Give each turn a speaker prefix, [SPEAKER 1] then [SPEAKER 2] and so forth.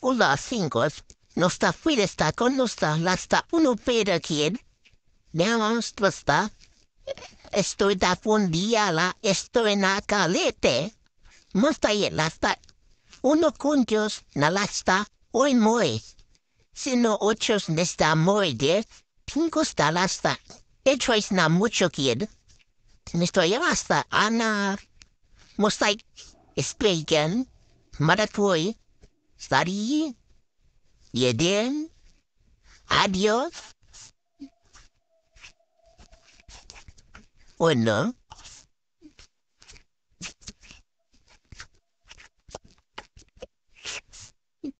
[SPEAKER 1] Ullasingas nosta está con nuestra está uno pedakid. está, Estoy da fundía la estoy na calete. Musta y está, Uno Dios na está hoy muy. Sino ochos nesta muy de. Cinco sta lasta. Hecho es na mucho kid. Nisto Yasta ana. Musta Speaking. Maratui. Sorry. Jeden. Adios. Bueno.